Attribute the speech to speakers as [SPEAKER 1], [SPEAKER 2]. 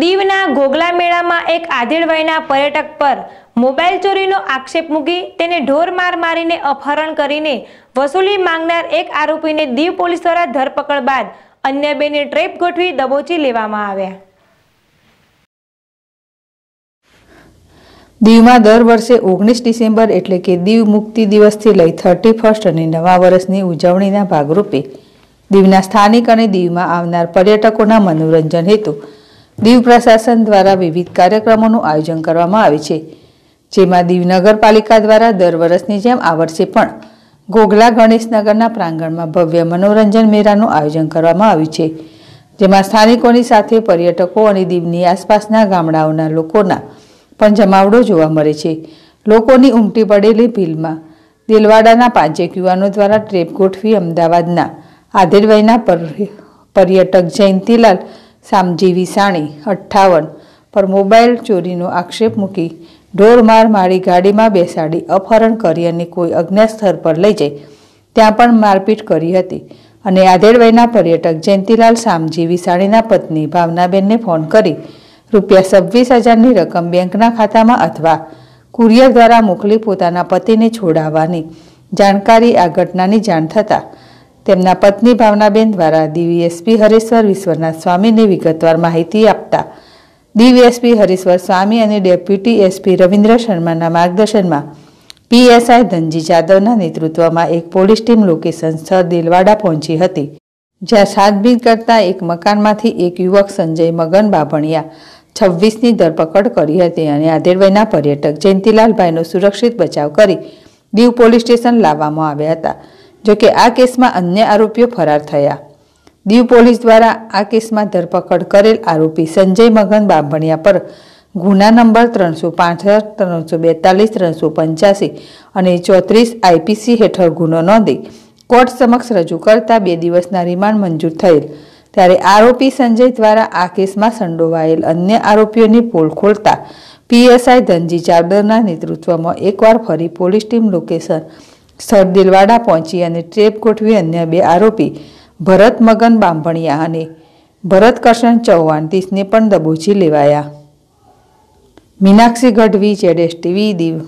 [SPEAKER 1] દીવના ઘોઘલા મેળામાં એક આધેડવાઈના પર્યટક પર મોબાઈલ ચોરીનો આક્ષેપ મૂકી તેને ઢોર માર મારીને અપહરણ કરીને વસૂલી માંગનાર એક આરોપીને દીવ પોલીસ દ્વારા ધરપકડ બાદ અન્ય બેને ટ્રેપ ગોઠવી દબોચી લેવામાં આવ્યા
[SPEAKER 2] દીવમાં દર વર્ષે ઓગણીસ ડિસેમ્બર એટલે કે દીવ મુક્તિ દિવસથી લઈ થર્ટી ફર્સ્ટ અને નવા વર્ષની ઉજવણીના ભાગરૂપે દીવના સ્થાનિક અને દીવમાં આવનાર પર્યટકોના મનોરંજન હેતુ દીવ પ્રશાસન દ્વારા વિવિધ કાર્યક્રમોનું આયોજન કરવામાં આવે છે જેમાં દીવ નગરપાલિકા દ્વારા દર વર્ષની જેમ આ વર્ષે પણ ગોગલા ગણેશનગરના પ્રાંગણમાં ભવ્ય મનોરંજન મેળાનું આયોજન કરવામાં આવ્યું છે જેમાં સ્થાનિકોની સાથે પર્યટકો અને દીવની આસપાસના ગામડાઓના લોકોના પણ જમાવડો જોવા મળે છે લોકોની ઉમટી પડેલી ભીલમાં દિલવાડાના પાંચેક યુવાનો દ્વારા ટ્રેપ ગોઠવી અમદાવાદના આધેરભાઈના પર્યટક જયંતિલાલ સામજી વિસાણી અઠ્ઠાવન પર મોબાઈલ ચોરીનો આક્ષેપ મૂકી ઢોરમાર મારી ગાડીમાં બેસાડી અપહરણ કરી અને કોઈ અજ્ઞાત સ્થળ પર લઈ જઈ ત્યાં પણ મારપીટ કરી હતી અને આધેડવાઈના પર્યટક જયંતિલાલ સામજી વિસાણીના પત્ની ભાવનાબેનને ફોન કરી રૂપિયા છવ્વીસ હજારની રકમ બેંકના ખાતામાં અથવા કુરિયર દ્વારા મોકલી પોતાના પતિને છોડાવવાની જાણકારી આ ઘટનાની જાણ થતાં તેમના પત્ની ભાવનાબેન દ્વારા ડીવીએસપી હરેશ્વર વિશ્વનાથ સ્વામીને વિગતવાર માહિતી આપતા ડીવીએસપી હરેશ્વર સ્વામી અને ડેપ્યુટી એસપી રવિન્દ્ર શર્માના માર્ગદર્શનમાં પીએસઆઈ ધનજી જાદવના નેતૃત્વમાં એક પોલીસ ટીમ લોકેશન સ્થળ દિલવાડા પહોંચી હતી જ્યાં છાતબીન કરતા એક મકાનમાંથી એક યુવક સંજય મગન બાભણિયા છવ્વીસની ધરપકડ કરી હતી અને આધેડવાઈના પર્યટક જયંતિલાલભાઈનો સુરક્ષિત બચાવ કરી દીવ પોલીસ સ્ટેશન લાવવામાં આવ્યા હતા જોકે આ કેસમાં અન્ય આરોપીઓ ફરાર થયા દીવ પોલીસ દ્વારા આ કેસમાં ધરપકડ કરેલ આરોપી સંજય મગન બાંભણિયા પર ગુના નંબર ત્રણસો પાંસઠ ત્રણસો બેતાલીસ ત્રણસો પંચ્યાસી અને ચોત્રીસ આઈપીસી હેઠળ ગુનો નોંધી કોર્ટ સમક્ષ રજૂ કરતા બે દિવસના રિમાન્ડ મંજૂર થયેલ ત્યારે આરોપી સંજય દ્વારા આ કેસમાં સંડોવાયેલ અન્ય આરોપીઓની પોલ ખોલતા પીએસઆઈ ધનજી ચાવડરના નેતૃત્વમાં એકવાર ફરી પોલીસ ટીમ લોકેશન સ્થળ પહોંચી અને ટ્રેપ ગોઠવી અન્ય બે આરોપી ભરત મગન બાંભણિયા અને ભરતકર્ષણ ચૌહાણ તીસને પણ દબોચી લેવાયા મીનાક્ષી ગઢવી જેડેશ ટીવી દીવ